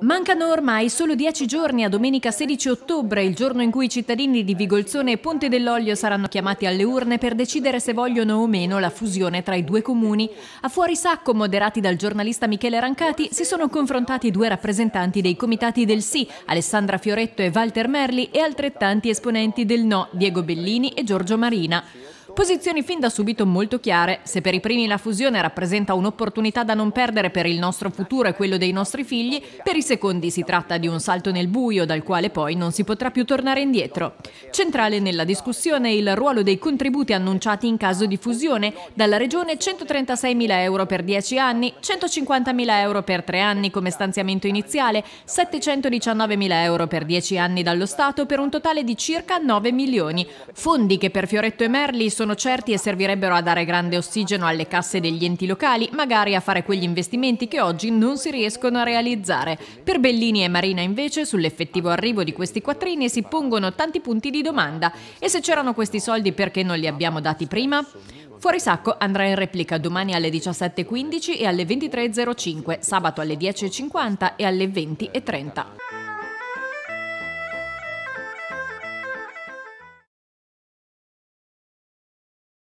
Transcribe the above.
Mancano ormai solo dieci giorni a domenica 16 ottobre, il giorno in cui i cittadini di Vigolzone e Ponte dell'Olio saranno chiamati alle urne per decidere se vogliono o meno la fusione tra i due comuni. A fuori sacco, moderati dal giornalista Michele Rancati, si sono confrontati due rappresentanti dei comitati del sì, Alessandra Fioretto e Walter Merli, e altrettanti esponenti del no, Diego Bellini e Giorgio Marina. Posizioni fin da subito molto chiare, se per i primi la fusione rappresenta un'opportunità da non perdere per il nostro futuro e quello dei nostri figli, per i secondi si tratta di un salto nel buio dal quale poi non si potrà più tornare indietro. Centrale nella discussione è il ruolo dei contributi annunciati in caso di fusione, dalla Regione 136.000 euro per 10 anni, 150.000 euro per 3 anni come stanziamento iniziale, 719.000 euro per 10 anni dallo Stato per un totale di circa 9 milioni, fondi che per Fioretto e Merli sono sono certi e servirebbero a dare grande ossigeno alle casse degli enti locali, magari a fare quegli investimenti che oggi non si riescono a realizzare. Per Bellini e Marina invece sull'effettivo arrivo di questi quattrini si pongono tanti punti di domanda e se c'erano questi soldi perché non li abbiamo dati prima? Fuori Sacco andrà in replica domani alle 17.15 e alle 23.05, sabato alle 10.50 e alle 20.30.